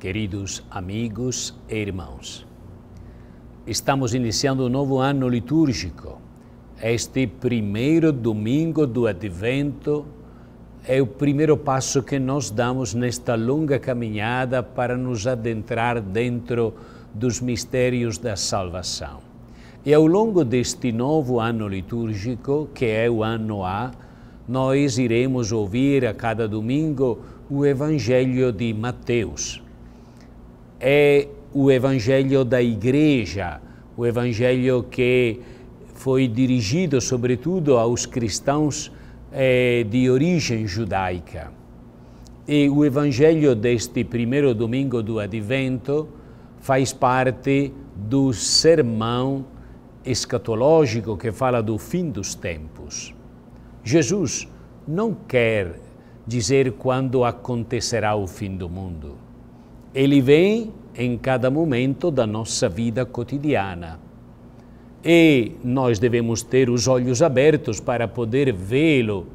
Queridos amigos e irmãos, estamos iniciando um novo ano litúrgico. Este primeiro domingo do Advento é o primeiro passo que nós damos nesta longa caminhada para nos adentrar dentro dos mistérios da salvação. E ao longo deste novo ano litúrgico, que é o ano A, nós iremos ouvir a cada domingo o Evangelho de Mateus é o evangelho da igreja, o evangelho que foi dirigido sobretudo aos cristãos é, de origem judaica. E o evangelho deste primeiro domingo do Advento faz parte do sermão escatológico que fala do fim dos tempos. Jesus não quer dizer quando acontecerá o fim do mundo ele vem em cada momento da nossa vida cotidiana. E nós devemos ter os olhos abertos para poder vê-lo,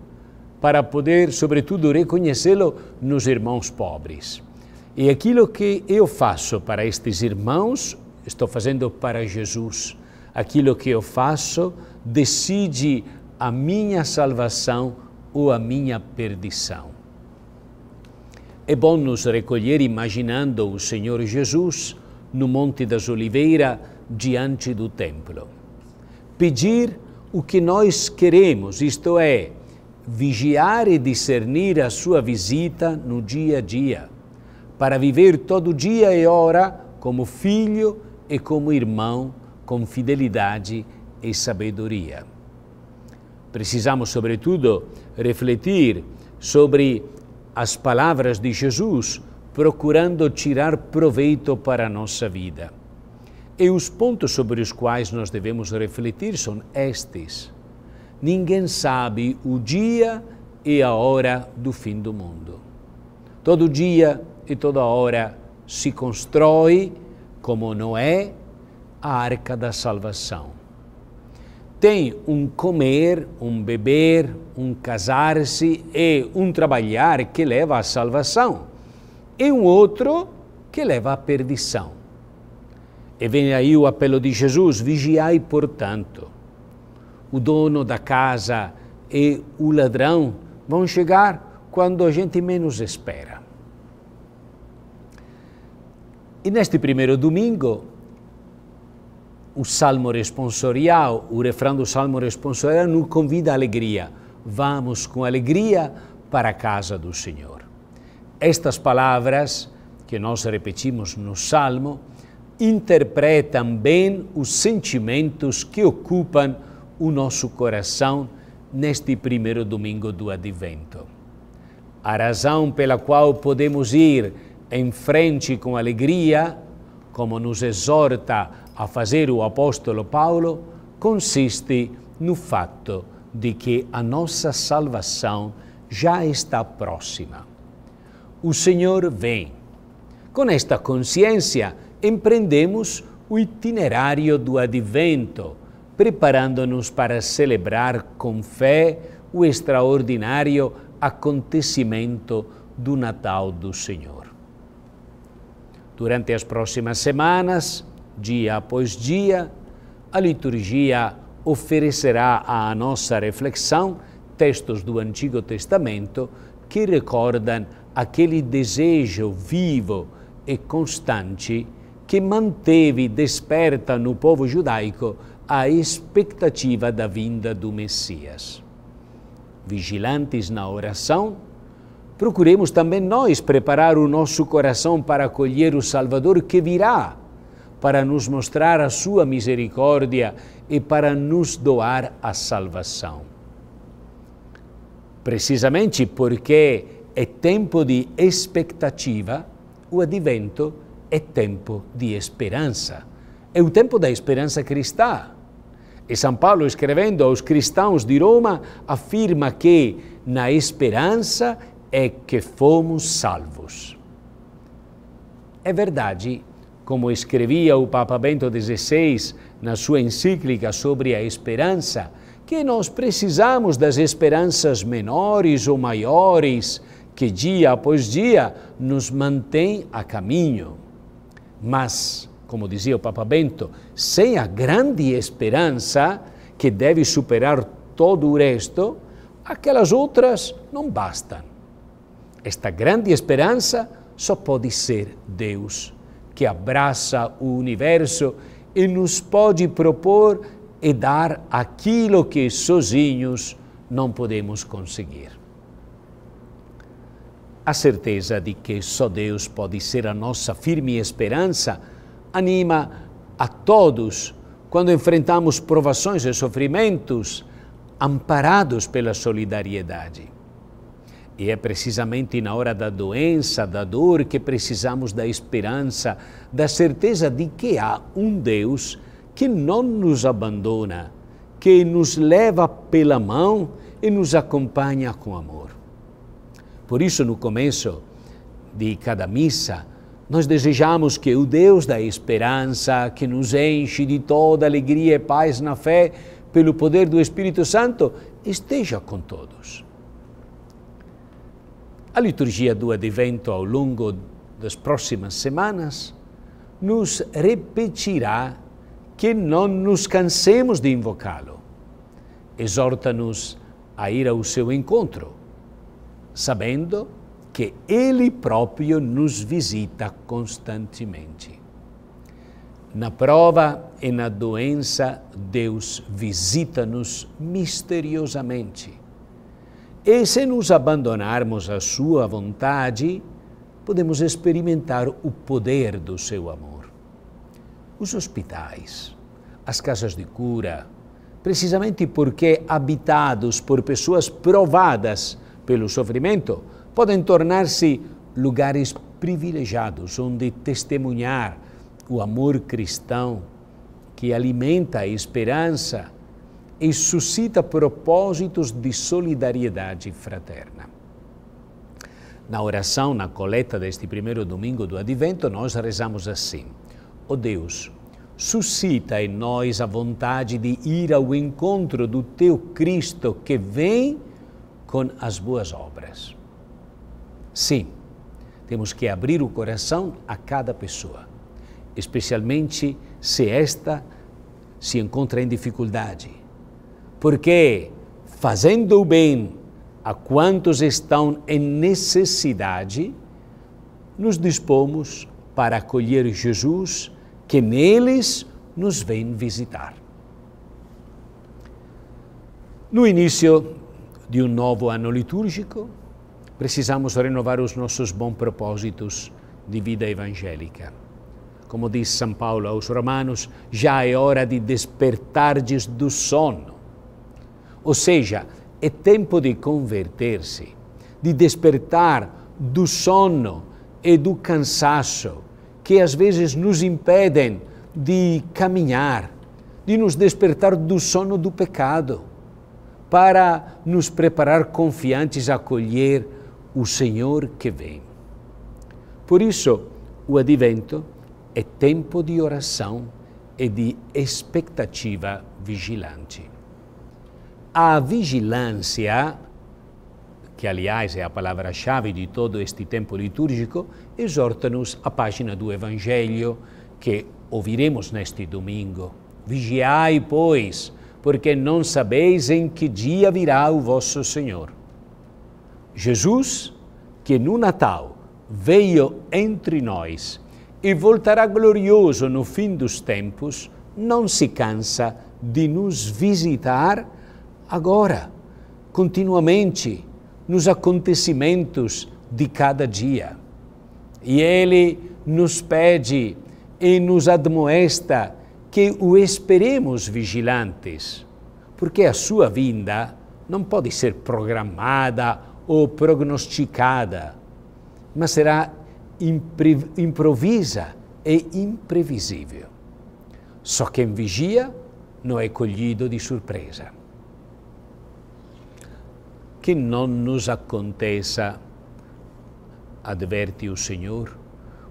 para poder, sobretudo, reconhecê-lo nos irmãos pobres. E aquilo que eu faço para estes irmãos, estou fazendo para Jesus. Aquilo que eu faço decide a minha salvação ou a minha perdição. É bom nos recolher imaginando o Senhor Jesus no Monte das Oliveiras, diante do templo. Pedir o que nós queremos, isto é, vigiar e discernir a sua visita no dia a dia, para viver todo dia e hora como filho e como irmão, com fidelidade e sabedoria. Precisamos, sobretudo, refletir sobre as palavras de Jesus procurando tirar proveito para a nossa vida. E os pontos sobre os quais nós devemos refletir são estes. Ninguém sabe o dia e a hora do fim do mundo. Todo dia e toda hora se constrói, como Noé, a arca da salvação tem um comer, um beber, um casar-se e um trabalhar que leva à salvação, e um outro que leva à perdição. E vem aí o apelo de Jesus: vigiai, portanto. O dono da casa e o ladrão vão chegar quando a gente menos espera. E neste primeiro domingo, o salmo responsorial, o refrão do salmo responsorial nos convida à alegria. Vamos com alegria para a casa do Senhor. Estas palavras que nós repetimos no salmo interpretam bem os sentimentos que ocupam o nosso coração neste primeiro domingo do Advento. A razão pela qual podemos ir em frente com alegria, como nos exorta a fazer o apóstolo Paulo consiste no fato de que a nossa salvação já está próxima. O Senhor vem. Com esta consciência, empreendemos o itinerário do advento, preparando-nos para celebrar com fé o extraordinário acontecimento do Natal do Senhor. Durante as próximas semanas, dia após dia, a liturgia oferecerá à nossa reflexão textos do Antigo Testamento que recordam aquele desejo vivo e constante que manteve desperta no povo judaico a expectativa da vinda do Messias. Vigilantes na oração, procuremos também nós preparar o nosso coração para acolher o Salvador que virá para nos mostrar a sua misericórdia e para nos doar a salvação. Precisamente porque é tempo de expectativa, o advento é tempo de esperança. É o tempo da esperança cristã. E São Paulo, escrevendo aos cristãos de Roma, afirma que na esperança é que fomos salvos. É verdade como escrevia o Papa Bento XVI na sua encíclica sobre a esperança, que nós precisamos das esperanças menores ou maiores que dia após dia nos mantém a caminho. Mas, como dizia o Papa Bento, sem a grande esperança que deve superar todo o resto, aquelas outras não bastam. Esta grande esperança só pode ser Deus que abraça o universo e nos pode propor e dar aquilo que sozinhos não podemos conseguir. A certeza de que só Deus pode ser a nossa firme esperança anima a todos quando enfrentamos provações e sofrimentos, amparados pela solidariedade. E é precisamente na hora da doença, da dor, que precisamos da esperança, da certeza de que há um Deus que não nos abandona, que nos leva pela mão e nos acompanha com amor. Por isso, no começo de cada missa, nós desejamos que o Deus da esperança, que nos enche de toda alegria e paz na fé, pelo poder do Espírito Santo, esteja com todos a liturgia do Advento, ao longo das próximas semanas, nos repetirá que não nos cansemos de invocá-lo. Exorta-nos a ir ao seu encontro, sabendo que ele próprio nos visita constantemente. Na prova e na doença, Deus visita-nos misteriosamente e se nos abandonarmos à sua vontade, podemos experimentar o poder do seu amor. Os hospitais, as casas de cura, precisamente porque habitados por pessoas provadas pelo sofrimento, podem tornar-se lugares privilegiados onde testemunhar o amor cristão que alimenta a esperança e suscita propósitos de solidariedade fraterna. Na oração, na coleta deste primeiro domingo do Advento, nós rezamos assim: Ó oh Deus, suscita em nós a vontade de ir ao encontro do teu Cristo que vem com as boas obras. Sim, temos que abrir o coração a cada pessoa, especialmente se esta se encontra em dificuldade porque fazendo o bem a quantos estão em necessidade, nos dispomos para acolher Jesus que neles nos vem visitar. No início de um novo ano litúrgico, precisamos renovar os nossos bons propósitos de vida evangélica. Como diz São Paulo aos Romanos, já é hora de despertardes do sono ou seja, é tempo de converter-se, de despertar do sono e do cansaço que às vezes nos impedem de caminhar, de nos despertar do sono do pecado, para nos preparar confiantes a acolher o Senhor que vem. Por isso, o advento é tempo de oração e de expectativa vigilante. A vigilância, que aliás é a palavra-chave de todo este tempo litúrgico, exorta-nos a página do Evangelho que ouviremos neste domingo. Vigiai, pois, porque não sabeis em que dia virá o vosso Senhor. Jesus, que no Natal veio entre nós e voltará glorioso no fim dos tempos, não se cansa de nos visitar agora, continuamente, nos acontecimentos de cada dia. E Ele nos pede e nos admoesta que o esperemos vigilantes, porque a sua vinda não pode ser programada ou prognosticada, mas será improvisa e imprevisível. Só quem vigia não é colhido de surpresa que não nos aconteça, adverte o Senhor,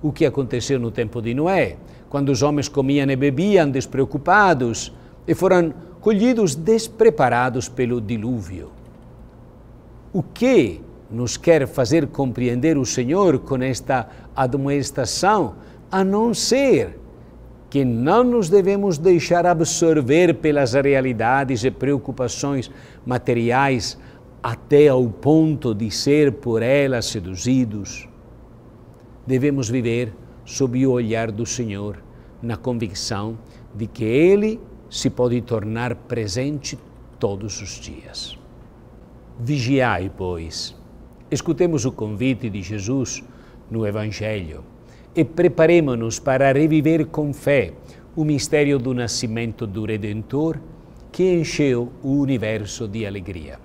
o que aconteceu no tempo de Noé, quando os homens comiam e bebiam despreocupados e foram colhidos despreparados pelo dilúvio. O que nos quer fazer compreender o Senhor com esta admoestação, a não ser que não nos devemos deixar absorver pelas realidades e preocupações materiais até ao ponto de ser por ela seduzidos, devemos viver sob o olhar do Senhor, na convicção de que Ele se pode tornar presente todos os dias. Vigiai, pois. Escutemos o convite de Jesus no Evangelho e preparemos-nos para reviver com fé o mistério do nascimento do Redentor que encheu o universo de alegria.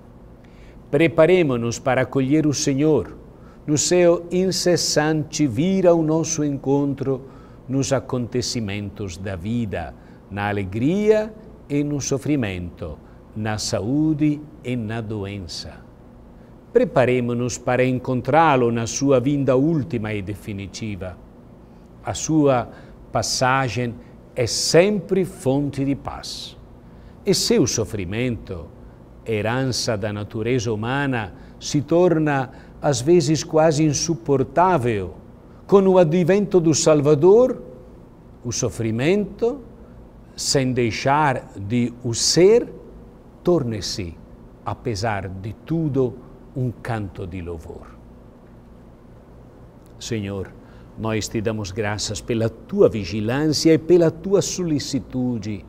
Preparemo-nos para acolher o Senhor. No seu incessante vir ao nosso encontro nos acontecimentos da vida, na alegria e no sofrimento, na saúde e na doença. Preparemo-nos para encontrá-lo na sua vinda última e definitiva. A sua passagem é sempre fonte de paz. E seu sofrimento herança da natureza humana se torna às vezes quase insuportável. Com o advento do Salvador, o sofrimento, sem deixar de o ser, torna-se, apesar de tudo, um canto de louvor. Senhor, nós te damos graças pela tua vigilância e pela tua solicitude.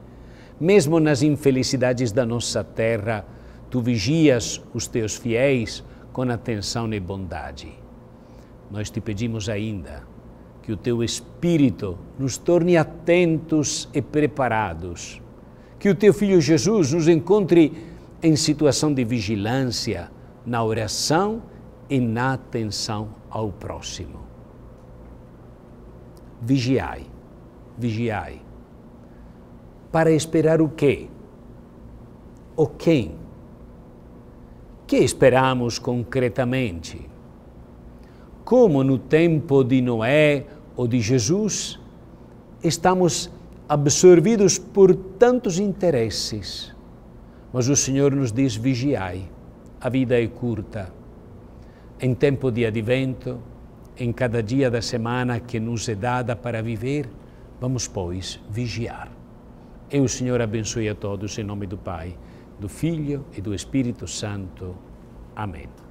Mesmo nas infelicidades da nossa terra, Tu vigias os teus fiéis com atenção e bondade. Nós te pedimos ainda que o teu Espírito nos torne atentos e preparados, que o teu Filho Jesus nos encontre em situação de vigilância na oração e na atenção ao próximo. Vigiai, vigiai. Para esperar o quê? O quem? que esperamos concretamente? Como no tempo de Noé ou de Jesus, estamos absorvidos por tantos interesses. Mas o Senhor nos diz: vigiai, a vida é curta. Em tempo de advento, em cada dia da semana que nos é dada para viver, vamos, pois, vigiar. E o Senhor abençoe a todos em nome do Pai do Filho e do Espírito Santo. Amém.